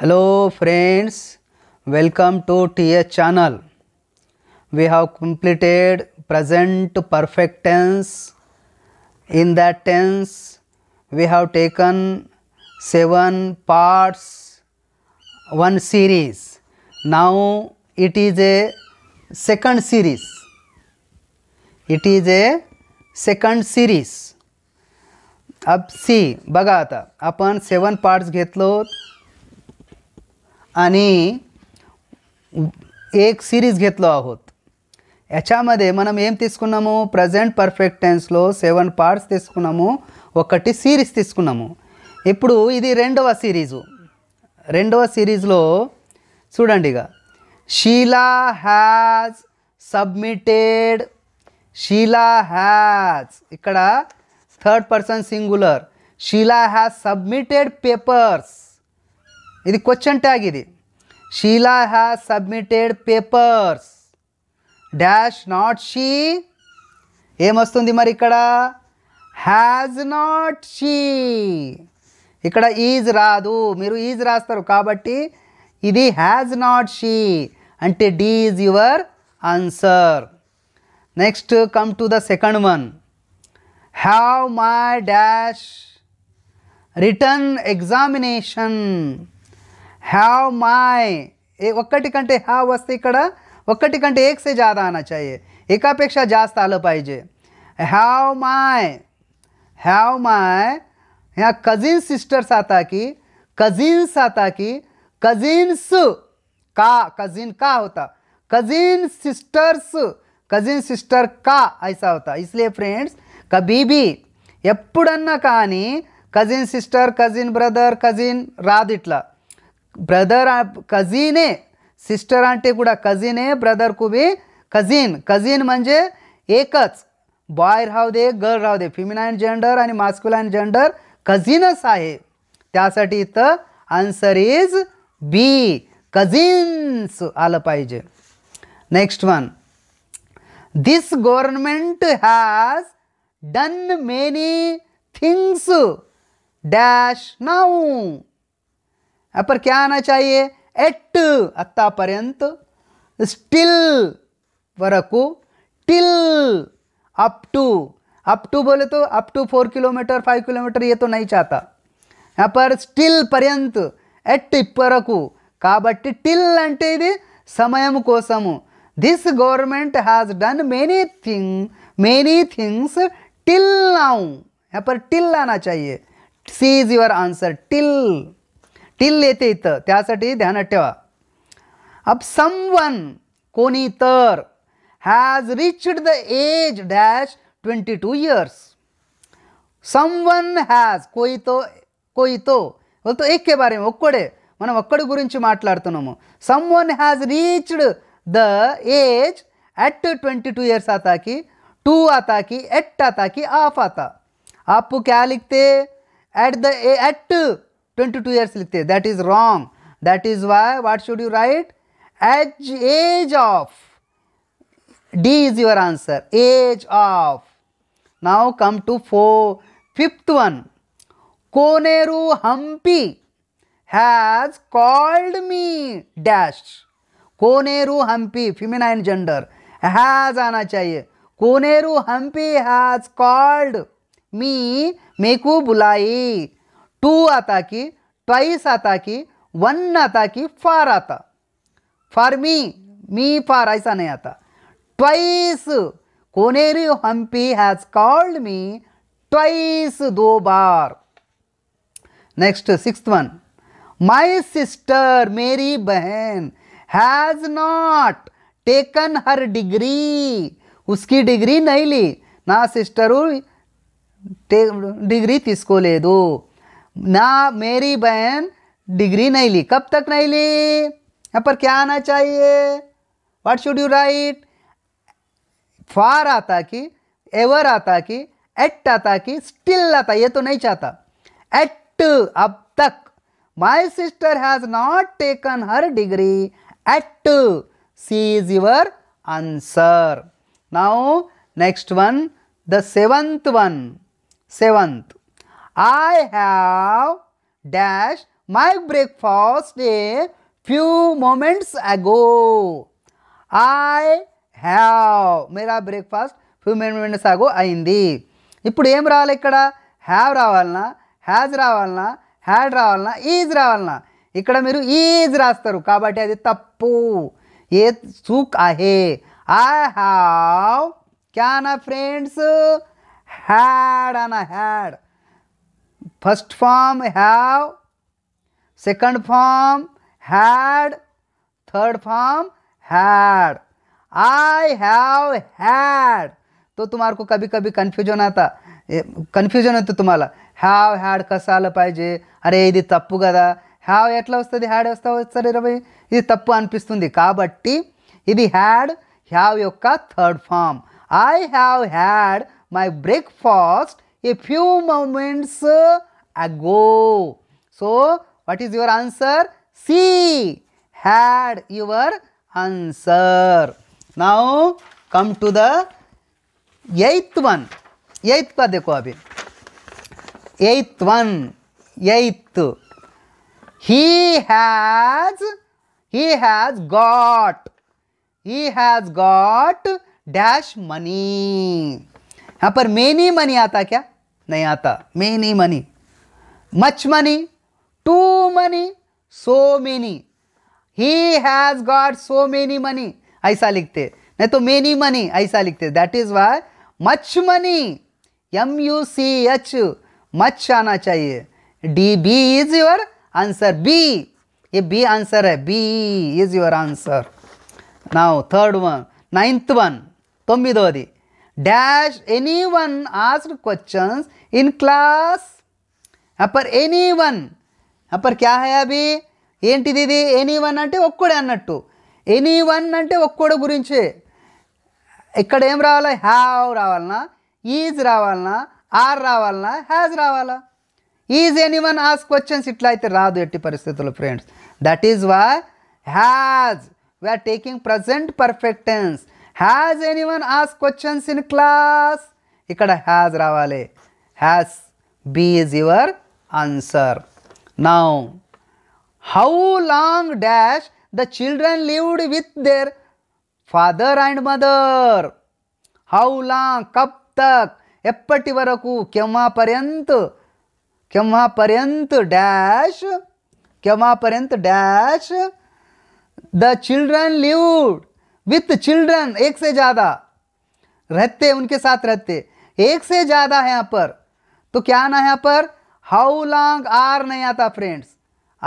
Hello friends welcome to T A channel we have completed present perfect tense in that tense we have taken seven parts one series now it is a second series it is a second series अब सी बगा आता अपन seven parts घोत అని एक series घेतलो आहोत याच्यामध्ये మనం ఏం తీసుకున్నాము ప్రజెంట్ పర్ఫెక్ట్ టెన్స్లో సెవెన్ పార్ట్స్ తీసుకున్నాము ఒకటి సిరీస్ తీసుకున్నాము ఇప్పుడు ఇది రెండవ సిరీజు రెండవ సిరీస్లో చూడండి ఇక Sheela has submitted Sheela has ఇక్కడ third person singular Sheela has submitted papers ఇది క్వశ్చన్ ట్యాగ్ ఇది Sheela has submitted papers dash not she ఏమొస్తుంది మరి ఇక్కడ హ్యాజ్ నాట్ షీ ఇక్కడ ఈజ్ రాదు మీరు ఈజ్ రాస్తారు కాబట్టి ఇది హ్యాజ్ నాట్ షీ అంటే D is your answer next come to the second one have my dash return examination have my ఒక్కటి हाव वस्ते వస్తే ఇక్కడ एक से ज्यादा आना జాదా ఆనా चाहिए एकापेक्षा जास्त आल पाइजे हाव माय हाव माय ह्या कजिन सिस्टर्स आता की कजिन्स आता की कजिन्स का कजिन का होता कज़िन सिस्टर्स कज़िन सिस्टर का ऐसा होता इसलिए फ्रेंड्स कभी भी एपड़ना కానీ cousin sister cousin brother cousin राद ఇట్లా ब्रदर कझिन आहे सिस्टर అంటే कझिन आहे ब्रदर कुबी कझिन कझिन म्हणजे एकच बॉय राहू दे गर्ल राहू दे फिमिनाईन जेंडर आणि मास्क्युलाईन जेंडर कझिनच आहे त्यासाठी इथं आन्सर इज बी कझिन्स आलं पाहिजे next one this government has done many things dash now यहाँ पर क्या आना चाहिए एट अत्ता पर्यंत स्टिल वरकू till up to up to बोले तो up to four kilometre five kilometre ये तो नहीं चाहता यहाँ पर स्टिल पर्यंत एट ఇప్పరకు కాబట్టి टिल अंटे ఇది సమయం కోసము this government has done many thing many things till यहाँ पर टिल आना चाहिए C is your answer till till येते इथं त्यासाठी ध्यानात ठेवा अब समवन कोणी तर has reached the age dash twenty two years someone has కొయితో కొయితో వాళ్ళతో ఎక్కే భార్యం ఒక్కడే మనం ఒక్కడి గురించి మాట్లాడుతున్నాము someone has reached the age at twenty two years ఆతాకి టూ ఆతాకి ఎట్ ఆతాకి ఆఫ్ ఆతా అప్పు క్యా లిఖతే at the at twenty two years लिखते हैं that is wrong that is why what should you write age age of D is your answer age of now come to four fifth one Koneru Humpy has called me dash Koneru Humpy feminine gender has आना चाहिए Koneru Humpy has called me मेकू बुलाई टू आता की twice आता की one आता की फार आता फार मी मी फार ऐसा नहीं आता twice Koneru Humpy has called me twice दो बार next six one my sister मेरी बहन has not taken her degree उसकी डिग्री नहीं ली ना सिस्टर डिग्री तीसको ले दो ना मेरी बहन डिग्री नहीं ली कब तक नहीं ली यहाँ पर क्या आना चाहिए वाट शुड यू राइट फार आता कि एवर आता कि एट आता कि स्टिल आता ये तो नहीं चाहता एट अब तक my sister has not taken her degree at C is your answer now next one the seventh one seventh I have dash my breakfast a few moments ago. I have మేరా breakfast few minutes ago అయింది ఇప్పుడు ఏం రావాలి ఇక్కడ have రావాలనా has రావాలనా had రావాలనా is రావాలనా ఇక్కడ మీరు ఈజ్ రాస్తారు కాబట్టి అది తప్పు ఏ సూక్ అహే ఐ హ్యావ్ క్యానా ఫ్రెండ్స్ హ్యాడ్ అన్న had first form have second form had third form had I have had तो तुम्हारे को कभी कभी कन्फ्यूजन आता कन्फ्यूजन होते तुम्हारा हैव हैड कस आल पाजे अरे ये तपू कदा हैव एट वस्तु हैड सर भाई इध तपूनि काबट्टी इधी हैड हैव ओका third form I have had my breakfast a few moments ago. So, what is your answer? C. Had your answer. Now, come to the eighth one. Eighth पर dekho abhi Eighth one. Eighth. He has he has got he has got dash money यहाँ पर many money आता क्या नहीं आता many money much money, too money, so many. He has got so many money. ऐसा लिखते नहीं तो मेनी मनी ऐसा लिखते that is why much money M U C H much आना चाहिए D B is your answer B ये B answer है B is your answer now third one ninth one तొమ్మిదోది dash anyone asked questions in class upper anyone upper క్యా హయా అభి ఏంటిది ఇది ఎనీ వన్ అంటే ఒక్కడే అన్నట్టు ఎనీ వన్ అంటే ఒక్కడు గురించే ఇక్కడ ఏం రావాలా హ్యావ్ రావాలనా ఈజ్ రావాలనా ఆర్ రావాలనా హ్యాజ్ రావాలా is any one ask questions ఇట్లా అయితే రాదు ఎట్టి పరిస్థితుల్లో friends that is why has we are taking present perfect tense has any one ask questions in class ఇక్కడ హ్యాజ్ రావాలి has be is your answer. Now, how long dash the children lived with their father and mother? How long? कब तक एप्पटी वरकू केव्हापर्यंत dash? Dash केव्हापर्यंत dash? The children lived with children एक से ज़्यादा रहते उनके साथ रहते एक से ज़्यादा है यहाँ पर तो क्या आना है यहाँ पर हाउ लॉन्ग आर नहीं आता फ्रेंड्स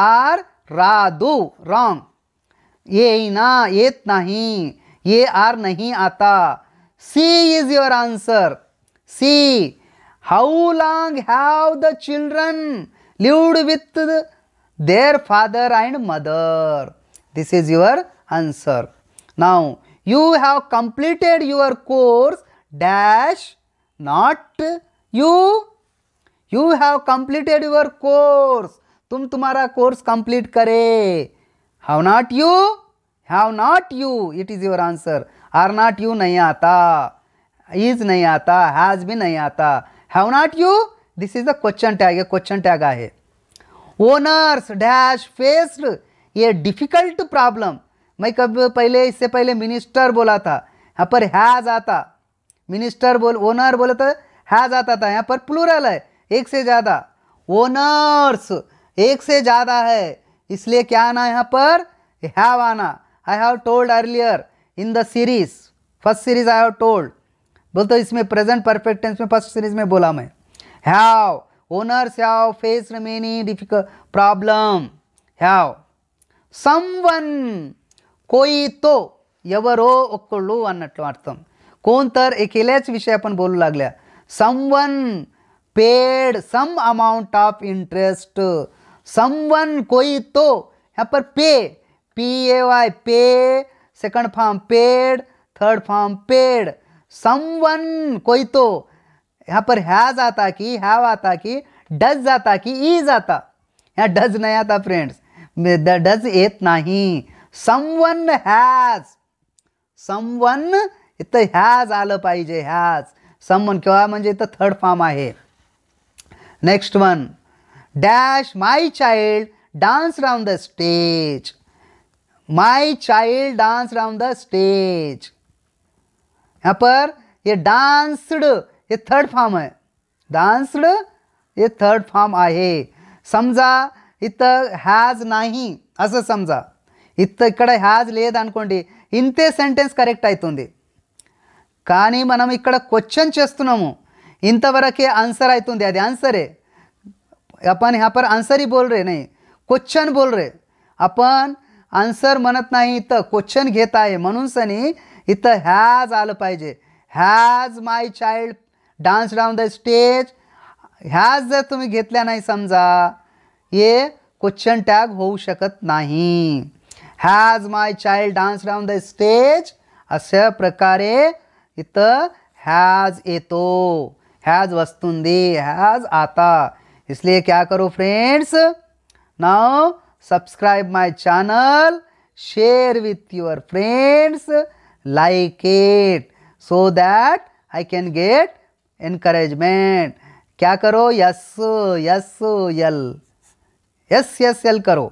आर राधु रॉन्ग ये ना ये नहीं ये आर नहीं आता see is your answer see how long have the children lived with their father and mother this is your answer now you have completed your course dash not you you have completed your course तुम तुम्हारा course complete करे have not you have not you it is your answer are not you नहीं आता is नहीं आता has भी नहीं आता have not you this is the question tag question tag है ओनर्स डैश फेस्ड ये डिफ़िकल्ट प्रॉब्लम मैं कब पहले इससे पहले मिनिस्टर बोला था यहाँ पर हैज़ आता मिनिस्टर बोल ओनर बोला था हैज़ आता था यहाँ पर प्लूरल है एक से ज़्यादा ओनर्स एक से ज़्यादा है इसलिए क्या आना यहाँ पर हैव आना I have told earlier in the series first series I have told बोल तो इसमें प्रेजेंट परफेक्ट टेंस में फर्स्ट सीरीज में बोला मैं have owners have face many difficult problem have someone कोयीतो ఎవరో ఒక్కళ్ళు అన్నట్లు అర్థం कोण तर एकेल्याच विषय आपण बोलू लागल्या someone paid some amount of interest someone कोई तो यहाँ पर pay P A Y pay second form paid third form paid someone कोई तो यहाँ पर हैज आता कि हैव आता कि डज आता कि इज आता यहाँ डज नहीं आता फ्रेंड्स डज येत नाही समवन हॅज समवन इथं हॅज आलं पाहिजे हॅज समवन किंवा म्हणजे इथं थर्ड फॉर्म है next one dash my child dance round the stage my child dance round the stage అపర్ ఏ డాన్స్డ్ ఏ థర్డ్ ఫామ్ డాన్స్డ్ ఏ థర్డ్ ఫామ్ ఆహే సంజా ఇత హ్యాజ్ నాహి అస సంజా ఇత్త ఇక్కడ హ్యాజ్ లేదనుకోండి ఇంతే సెంటెన్స్ కరెక్ట్ అవుతుంది కానీ మనం ఇక్కడ క్వశ్చన్ చేస్తున్నాము ఇంతవరకే ఆన్సర్ అవుతుంది అది आन्सर है आपण ह्या पर आन्सर ही बोल रे नाही क्वेश्चन बोल रे आपण आन्सर म्हणत नाही इथं क्वेश्चन घेत आहे म्हणून सनी इथं हॅज आलं पाहिजे has my child dance down the stage has जर तुम्ही घेतल्या नाही समजा हे क्वेश्चन टॅग होऊ शकत नाही has my child dance down the stage अशा प्रकारे इथं हॅज येतो हैज़ वस्तुंदी हैज़ आता इसलिए क्या करो friends now subscribe my channel share with your friends like it so that I can get encouragement क्या करो यस यस यल यस यस यल करो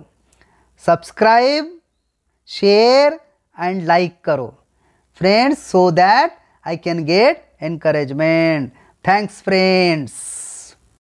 सब्सक्राइब शेयर एंड लाइक करो friends so that I can get encouragement Thanks friends.